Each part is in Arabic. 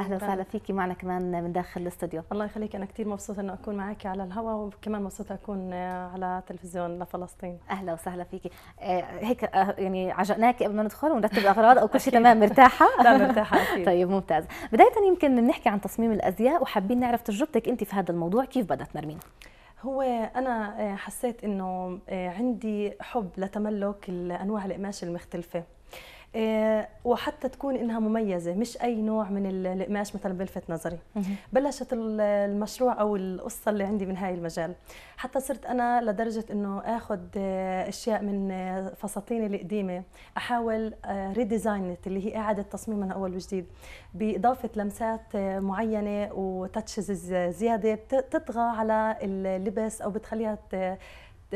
اهلا وسهلا فيكي معنا كمان من داخل الاستوديو الله يخليك انا كثير مبسوطه انه اكون معك على الهواء وكمان مبسوطه اكون على تلفزيون لفلسطين اهلا وسهلا فيكي آه، هيك آه، يعني عجقناك قبل ما ندخل ونرتب الاغراض او كل شيء تمام مرتاحه لا مرتاحه أكيد. طيب ممتاز بدايه يمكن بنحكي عن تصميم الازياء وحابين نعرف تجربتك انت في هذا الموضوع كيف بدات نرمين هو انا آه، حسيت انه عندي حب لتملك انواع القماش المختلفه آه، وحتى تكون انها مميزه مش اي نوع من القماش مثلا بلفت نظري بلشت المشروع او القصه اللي عندي من هاي المجال حتى صرت انا لدرجه انه اخذ آه، اشياء من آه، فساتيني القديمه احاول ريديزاينت اللي هي اعاده تصميمها من اول وجديد باضافه لمسات معينه وتاتشز زياده بتطغى على اللبس او بتخليها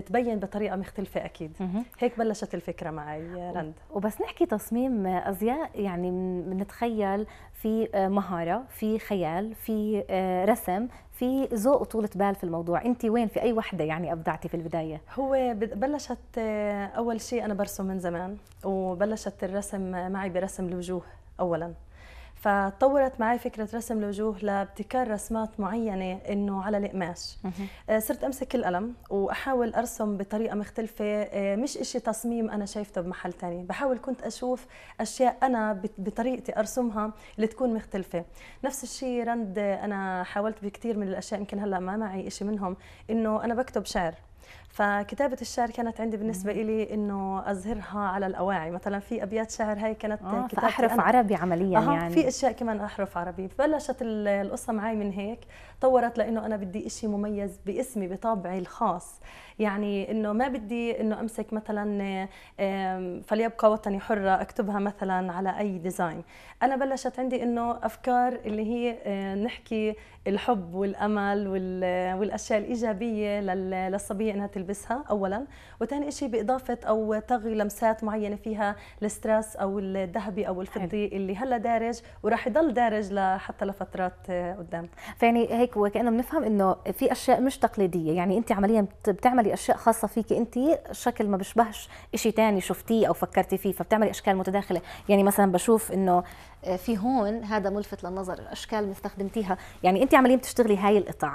تبين بطريقه مختلفه اكيد هيك بلشت الفكره معي رند وبس نحكي تصميم ازياء يعني بنتخيل في آه، مهاره في خيال في آه، رسم في ذوق وطولة بال في الموضوع انت وين في اي وحده يعني ابدعتي في البدايه هو بلشت آه، اول شيء انا برسم من زمان وبلشت الرسم معي برسم الوجوه اولا فطورت معي فكرة رسم الوجوه لابتكار رسمات معينة إنه على القماش آه، صرت أمسك القلم وأحاول أرسم بطريقة مختلفة آه، مش إشي تصميم أنا شايفته بمحل تاني بحاول كنت أشوف أشياء أنا بطريقتي أرسمها اللي تكون مختلفة نفس الشيء رند أنا حاولت بكثير من الأشياء يمكن هلأ ما معي إشي منهم إنه أنا بكتب شعر فكتابة الشعر كانت عندي بالنسبة إلي إنه أظهرها على الأواعي مثلا في أبيات شعر هاي كانت آه، كتابة أحرف أنا. عربي عمليا آه يعني في أشياء كمان أحرف عربي بلشت القصة معي من هيك تطورت لأنه أنا بدي إشي مميز باسمي بطابعي الخاص يعني إنه ما بدي إنه أمسك مثلا فليبقى وطني حرة أكتبها مثلا على أي ديزاين أنا بلشت عندي إنه أفكار اللي هي آه، نحكي الحب والأمل والأشياء الإيجابية للصبية إنها تلبسها اولا وثاني شيء باضافه او تغي لمسات معينه فيها الستريس او الذهبي او الفضي حلو. اللي هلا دارج وراح يضل دارج لحتى لفترات قدام فيعني هيك وكانه بنفهم انه في اشياء مش تقليديه يعني انت عمليا بتعملي اشياء خاصه فيك انت شكل ما بيشبهش شيء ثاني شفتيه او فكرتي فيه فبتعملي اشكال متداخله يعني مثلا بشوف انه آه، في هون هذا ملفت للنظر الاشكال اللي استخدمتيها يعني انت عمليا بتشتغلي هاي القطع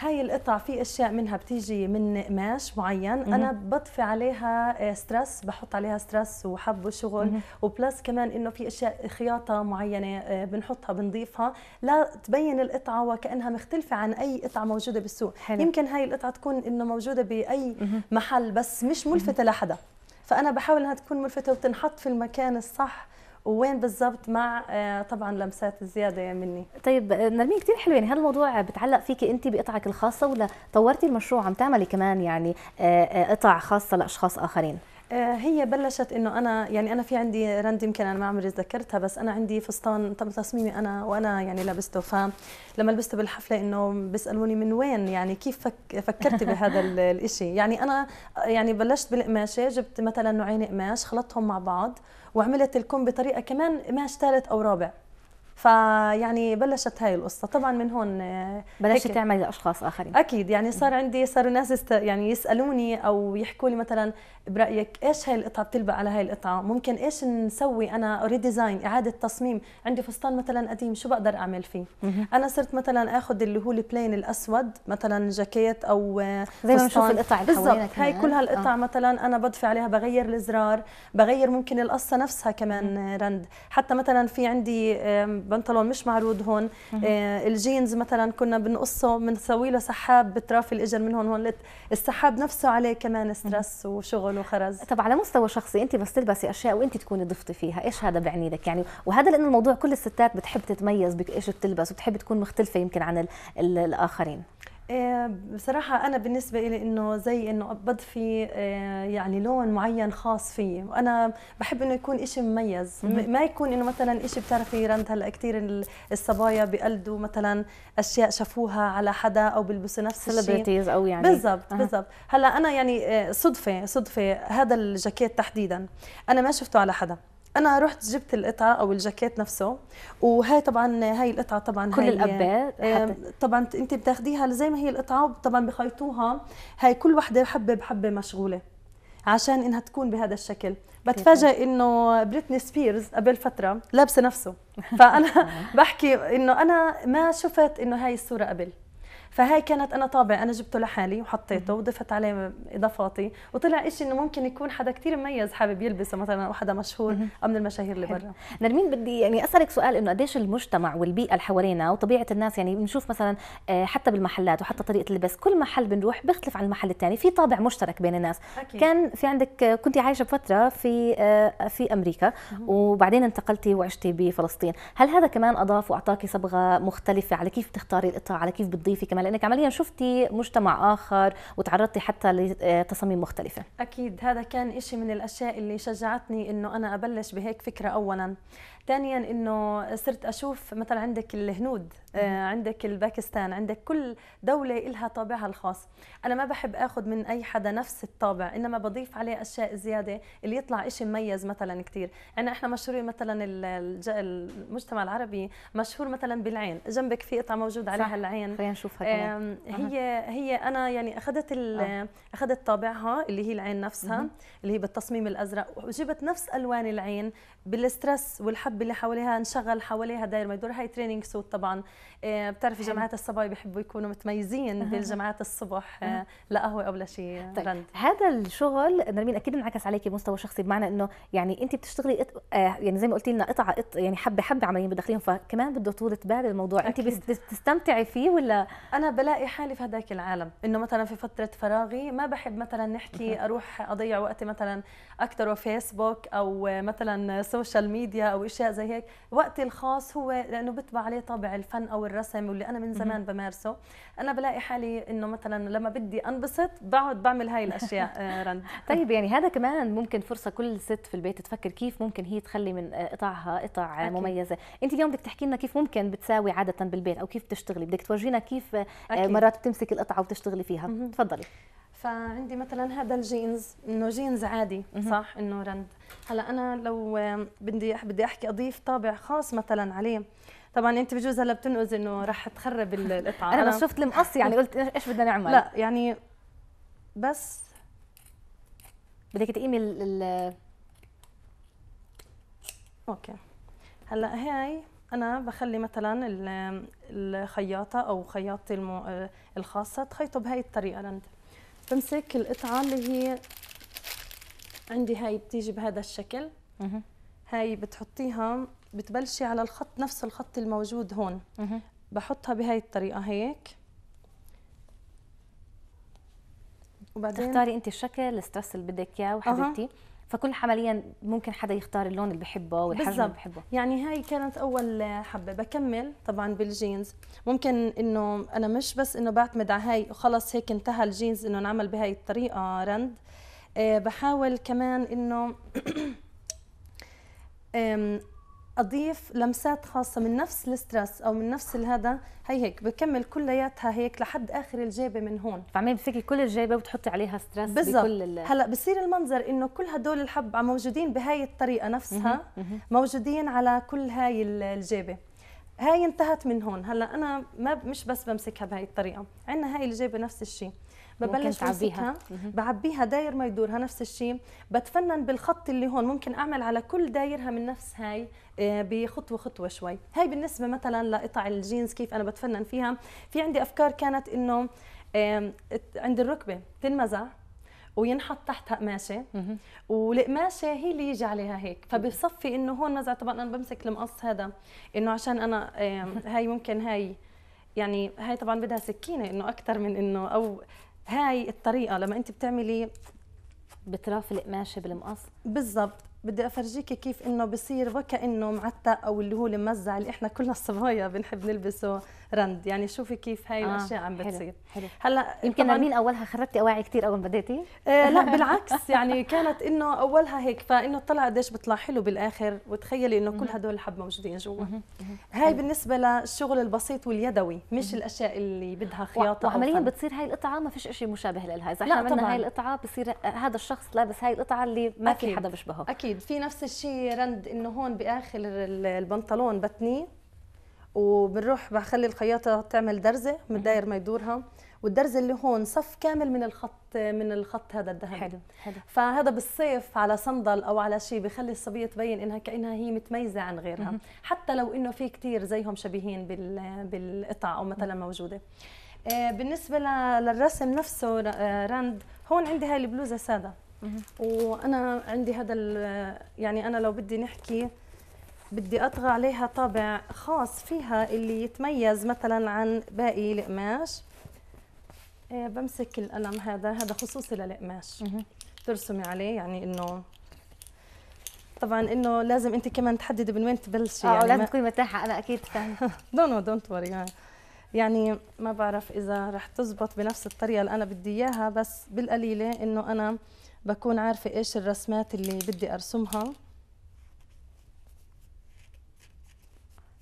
هاي القطع في اشياء منها بتيجي من قماش معين انا بطفي عليها ستريس آه، بحط عليها ستريس وحب وشغل وبلس كمان انه في اشياء خياطه معينه آه، بنحطها بنضيفها لا تبين القطعه وكانها مختلفه عن اي قطعه موجوده بالسوق حلو. يمكن هاي القطعه تكون انه موجوده باي محل بس مش ملفته لحدا فانا بحاول انها تكون ملفته وتنحط في المكان الصح ووين بالضبط مع آه، طبعا لمسات زياده يعني مني طيب آه، نرمين كثير حلو يعني هذا الموضوع بتعلق فيكي انت بقطعك الخاصه ولا طورتي المشروع عم تعملي كمان يعني آه، قطع خاصه لاشخاص اخرين هي بلشت انه انا يعني انا في عندي رند يمكن انا ما عمري ذكرتها بس انا عندي فستان تم تصميمي انا وانا يعني لابسته فلما لبسته بالحفله انه بيسالوني من وين يعني كيف فك فكرتي بهذا الشيء يعني انا يعني بلشت بالقماشه جبت مثلا نوعين قماش خلطتهم مع بعض وعملت لكم بطريقه كمان ما ثالث او رابع فيعني بلشت هاي القصه طبعا من هون آه، بلشت تعملي لاشخاص اخرين اكيد يعني صار عندي صاروا الناس يست... يعني يسالوني او يحكوا لي مثلا برايك ايش هاي القطعه بتلبق على هاي القطعه ممكن ايش نسوي انا ريديزاين اعاده تصميم عندي فستان مثلا قديم شو بقدر اعمل فيه انا صرت مثلا اخذ اللي هو البلين الاسود مثلا جاكيت او آه، زي ما بنشوف القطع بالضبط هاي كل هالقطع آه. مثلا انا بضفي عليها بغير الازرار بغير ممكن القصه نفسها كمان رند حتى مثلا في عندي البنطلون مش معروض هون آه، الجينز مثلا كنا بنقصه بنسوي له سحاب بترافي الاجر من هون هون السحاب نفسه عليه كمان ستريس وشغل وخرز طب على مستوى شخصي انت بس تلبسي اشياء وانت تكوني ضفتي فيها ايش هذا بيعني لك يعني وهذا لانه الموضوع كل الستات بتحب تتميز بايش بتلبس وبتحب تكون مختلفه يمكن عن الاخرين آه، بصراحة أنا بالنسبة إلي إنه زي إنه بضفي آه، يعني لون معين خاص فيي، وأنا بحب إنه يكون إشي مميز، ما يكون إنه مثلا إشي بتعرفي رند هلا كثير الصبايا بقلدوا مثلا أشياء شافوها على حدا أو بيلبسوا نفس الشيء أو يعني بالضبط بالضبط، هلا أنا يعني آه، صدفة صدفة هذا الجاكيت تحديدا أنا ما شفته على حدا انا رحت جبت القطعه او الجاكيت نفسه وهي طبعا هاي القطعه طبعا كل الابات طبعا انت بتاخديها زي ما هي القطعه وطبعا بخيطوها هاي كل وحده حبه بحبه مشغوله عشان انها تكون بهذا الشكل بتفاجئ انه بريتني سبيرز قبل فتره لابسه نفسه فانا بحكي انه انا ما شفت انه هاي الصوره قبل فهاي كانت انا طابع انا جبته لحالي وحطيته وضفت عليه اضافاتي وطلع شيء انه ممكن يكون حدا كثير مميز حابب يلبسه مثلا او حدا مشهور او من المشاهير اللي برا نرمين بدي يعني اسالك سؤال انه قديش المجتمع والبيئه اللي حوالينا وطبيعه الناس يعني بنشوف مثلا آه، حتى بالمحلات وحتى طريقه اللبس كل محل بنروح بيختلف عن المحل الثاني في طابع مشترك بين الناس أكيد. كان في عندك آه، كنت عايشه بفتره في آه، في امريكا وبعدين انتقلتي وعشتي بفلسطين هل هذا كمان اضاف واعطاكي صبغه مختلفه على كيف تختاري القطع على كيف بتضيفي كمان لانك عمليا شفتي مجتمع اخر وتعرضتي حتى لتصاميم مختلفه اكيد هذا كان شيء من الاشياء اللي شجعتني انه انا ابلش بهيك فكره اولا ثانيا انه صرت اشوف مثلا عندك الهنود آه، عندك الباكستان عندك كل دوله لها طابعها الخاص انا ما بحب اخذ من اي حدا نفس الطابع انما بضيف عليه اشياء زياده اللي يطلع شيء مميز مثلا كثير يعني احنا مشهورين مثلا المجتمع العربي مشهور مثلا بالعين جنبك في قطعه موجود عليها العين خلينا نشوفها آه، هي هي انا يعني اخذت آه. اخذت طابعها اللي هي العين نفسها اللي هي بالتصميم الازرق وجبت نفس الوان العين بالستريس والحب اللي حواليها انشغل حواليها داير ما يدور هاي تريننج سوت طبعا آه، بتعرفي جماعات الصبايا بيحبوا يكونوا متميزين بالجماعات الصبح آه، لقهوه او لشيء طيب هذا الشغل نرمين اكيد انعكس عليكي بمستوى شخصي بمعنى انه يعني انت بتشتغلي يعني زي ما قلتي لنا قطعه قط... يعني حبه حبه عمليين بدخليهم فكمان بده طولة بال الموضوع انت بتستمتعي فيه ولا انا بلاقي حالي في هداك العالم انه مثلا في فتره فراغي ما بحب مثلا نحكي اروح اضيع وقتي مثلا اكثر فيسبوك او مثلا سوشيال ميديا او اشياء زي هيك وقتي الخاص هو لانه بتبع عليه طابع الفن او الرسم واللي انا من زمان بمارسه انا بلاقي حالي انه مثلا لما بدي انبسط بقعد بعمل هاي الاشياء آه، رن طيب يعني هذا كمان ممكن فرصه كل ست في البيت تفكر كيف ممكن هي تخلي من قطعها آه، قطع مميزه انت اليوم بدك تحكي لنا كيف ممكن بتساوي عاده بالبيت او كيف بتشتغلي بدك تورجينا كيف آه، أكيد. مرات بتمسك القطعه وتشتغلي فيها تفضلي فعندي مثلا هذا الجينز انه جينز عادي صح انه رند هلا انا لو بدي بدي احكي اضيف طابع خاص مثلا عليه طبعا انت بجوز هلا بتنقز انه راح تخرب القطعه انا, أنا شفت المقص يعني قلت ايش بدنا نعمل لا يعني بس بدك تقيمي ال اوكي هلا هاي انا بخلي مثلا الخياطه او خياطتي المو... الخاصه تخيطه بهاي الطريقه لند بمسك القطعه اللي هي عندي هاي بتيجي بهذا الشكل مه. هاي بتحطيها بتبلشي على الخط نفس الخط الموجود هون مه. بحطها بهاي الطريقه هيك وبعدين تختاري انت الشكل الستريس اللي بدك اياه وحبيبتي أه. فكل عمليا ممكن حدا يختار اللون اللي بحبه والحجم اللي بحبه يعني هاي كانت اول حبه بكمل طبعا بالجينز ممكن انه انا مش بس انه بعتمد على هاي وخلص هيك انتهى الجينز انه نعمل بهاي الطريقه رند آه، بحاول كمان انه اضيف لمسات خاصه من نفس الستريس او من نفس الهذا هي هيك بكمل كلياتها هيك لحد اخر الجيبه من هون فعمال بتفكي كل الجيبه وبتحطي عليها ستريس بكل ال... هلا بصير المنظر انه كل هدول الحب موجودين بهاي الطريقه نفسها موجودين على كل هاي الجيبه هاي انتهت من هون هلا انا ما مش بس بمسكها بهاي الطريقه عندنا هاي الجيبه نفس الشيء ببلش امسكها بعبيها داير ما يدورها نفس الشيء بتفنن بالخط اللي هون ممكن اعمل على كل دايرها من نفس هاي آه، بخطوه خطوه شوي هاي بالنسبه مثلا لقطع الجينز كيف انا بتفنن فيها في عندي افكار كانت انه عند الركبه تنمزع وينحط تحتها قماشه والقماشه هي اللي يجي عليها هيك فبصفي انه هون نزع طبعا انا بمسك المقص هذا انه عشان انا هاي ممكن هاي يعني هاي طبعا بدها سكينه انه اكثر من انه او هاي الطريقه لما انت بتعملي بترافي القماشه بالمقص بالضبط بدي افرجيكي كيف انه بصير وكانه معتق او اللي هو الممزع اللي احنا كلنا الصبايا بنحب نلبسه رند يعني شوفي كيف هاي آه الاشياء عم بتصير حلو. هلا يمكن مين اولها خربتي اواعي كثير اول ما بديتي آه لا بالعكس يعني كانت انه اولها هيك فانه طلع قديش بيطلع حلو بالاخر وتخيلي انه كل هدول الحب موجودين جوا هاي بالنسبه للشغل البسيط واليدوي مش الاشياء اللي بدها خياطه وعمليا بتصير هاي القطعه ما فيش شيء مشابه لها اذا احنا عملنا هاي القطعه بصير آه، هذا الشخص لابس هاي القطعه اللي ما أكيد. في حدا بيشبهه أكيد. اكيد في نفس الشيء رند انه هون باخر البنطلون بتنيه وبنروح بخلي الخياطه تعمل درزه من داير ما يدورها والدرزه اللي هون صف كامل من الخط من الخط هذا الذهبي حلو حلو فهذا بالصيف على صندل او على شيء بخلي الصبيه تبين انها كانها هي متميزه عن غيرها حتى لو انه في كثير زيهم شبيهين بالقطع او مثلا موجوده آه، بالنسبه للرسم نفسه آه، رند هون عندي هاي البلوزه ساده وانا عندي هذا يعني انا لو بدي نحكي بدي اطغى عليها طابع خاص فيها اللي يتميز مثلا عن باقي القماش إيه، بمسك القلم هذا هذا خصوصي للقماش ترسمي عليه يعني انه طبعا انه لازم انت كمان تحددي من وين تبلشي اه يعني لازم تكوني متاحه انا اكيد فاهمه دونت دونت وري يعني ما بعرف اذا رح تزبط بنفس الطريقه اللي انا بدي اياها بس بالقليله انه انا بكون عارفة إيش الرسمات اللي بدي أرسمها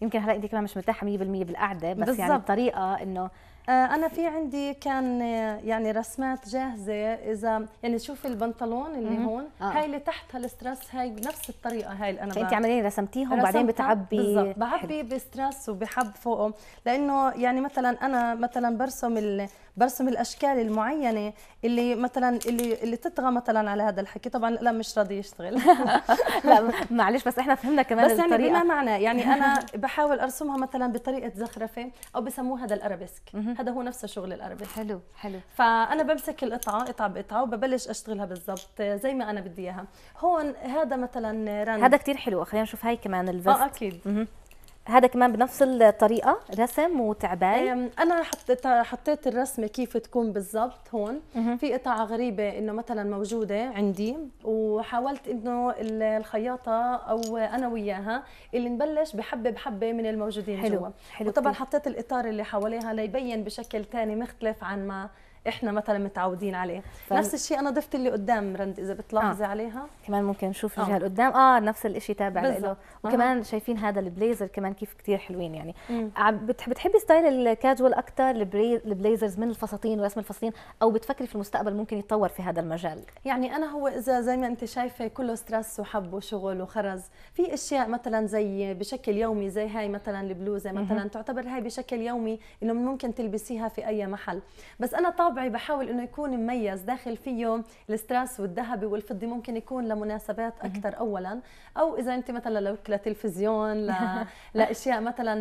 يمكن هلا انت كمان مش مرتاحه 100% بالقعده بس بالزبط. يعني الطريقه انه آه، انا في عندي كان آه، يعني رسمات جاهزه اذا يعني شوفي البنطلون اللي مم. هون آه. هاي اللي تحتها الستريس هاي بنفس الطريقه هاي اللي انا فانت عمليا رسمتيهم وبعدين بتعبي بالزبط. بعبي بستريس وبحب فوقه لانه يعني مثلا انا مثلا برسم برسم الاشكال المعينه اللي مثلا اللي اللي تطغى مثلا على هذا الحكي طبعا القلم مش راضي يشتغل لا معلش بس احنا فهمنا كمان بس يعني بما معنى يعني انا بحاول ارسمها مثلا بطريقه زخرفه او بسموه هذا الارابيسك هذا هو نفس شغل الارابيسك حلو حلو فانا بمسك القطعه قطعه بقطعه وببلش اشتغلها بالضبط زي ما انا بدي اياها هون هذا مثلا هذا كثير حلو خلينا نشوف هاي كمان الفيست اه اكيد هذا كمان بنفس الطريقة رسم وتعبان أنا حطيت حطيت الرسمة كيف تكون بالضبط هون في قطعة غريبة إنه مثلا موجودة عندي وحاولت إنه الخياطة أو أنا وياها اللي نبلش بحبة بحبة من الموجودين حلو. جوا حلو وطبعا حطيت الإطار اللي حواليها ليبين بشكل ثاني مختلف عن ما احنا مثلا متعودين عليه ف... نفس الشيء انا ضفت اللي قدام رند اذا بتلاحظي آه. عليها كمان ممكن نشوف الجهه اللي قدام اه نفس الشيء تابع له وكمان آه. شايفين هذا البليزر كمان كيف كثير حلوين يعني بتحب بتحبي ستايل الكاجوال اكثر البليزرز من الفساتين ورسم الفساتين او بتفكري في المستقبل ممكن يتطور في هذا المجال يعني انا هو اذا زي ما انت شايفه كله ستريس وحب وشغل وخرز في اشياء مثلا زي بشكل يومي زي هاي مثلا البلوزه مثلا تعتبر هاي بشكل يومي انه ممكن تلبسيها في اي محل بس انا طبعا طبعي بحاول انه يكون مميز داخل فيه الستريس والذهبي والفضي ممكن يكون لمناسبات اكثر اولا او اذا انت مثلا لو لتلفزيون ل... لاشياء مثلا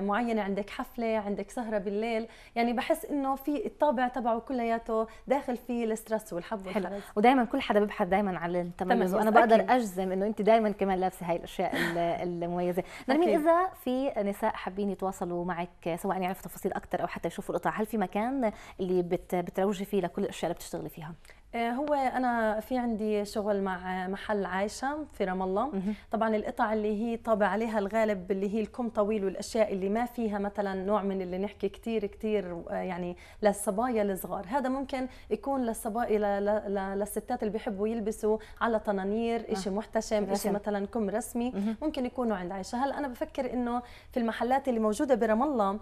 معينه عندك حفله عندك سهره بالليل يعني بحس انه في الطابع تبعه كلياته داخل فيه الستريس والحب والحرج ودائما كل حدا ببحث دائما على التميز وانا بقدر أكيد. اجزم انه انت دائما كمان لابسه هاي الاشياء المميزه نرمين اذا في نساء حابين يتواصلوا معك سواء يعرفوا تفاصيل اكثر او حتى يشوفوا القطع هل في مكان اللي بت بتروجي فيه لكل الاشياء اللي بتشتغلي فيها آه، هو انا في عندي شغل مع محل عايشه في رام الله طبعا القطع اللي هي طابع عليها الغالب اللي هي الكم طويل والاشياء اللي ما فيها مثلا نوع من اللي نحكي كثير كثير آه، يعني للصبايا الصغار هذا ممكن يكون للصبايا للستات اللي بيحبوا يلبسوا على طنانير آه. شيء محتشم شيء مثلا كم رسمي ممكن يكونوا عند عايشه هلا انا بفكر انه في المحلات اللي موجوده برام الله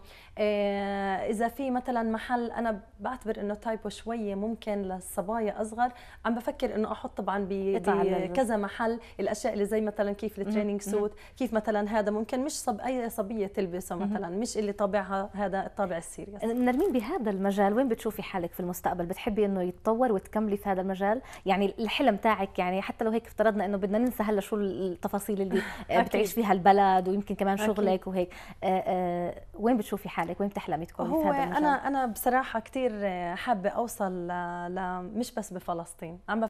اذا في مثلا محل انا بعتبر انه تايبو شويه ممكن للصبايا اصغر عم بفكر انه احط طبعا بكذا محل الاشياء اللي زي مثلا كيف التريننج سوت كيف مثلا هذا ممكن مش صب اي صبيه تلبسه مثلا مش اللي طابعها هذا الطابع السيريس أه، نرمين بهذا المجال وين بتشوفي حالك في المستقبل بتحبي انه يتطور وتكملي في هذا المجال يعني الحلم تاعك يعني حتى لو هيك افترضنا انه بدنا ننسى هلا شو التفاصيل اللي أه، بتعيش فيها البلد ويمكن كمان شغلك وهيك أه، وين بتشوفي حالك وين بتحلمي تكوني في هذا المجال انا انا بصراحه كثير حابه اوصل ل... مش بس بس بفلسطين عم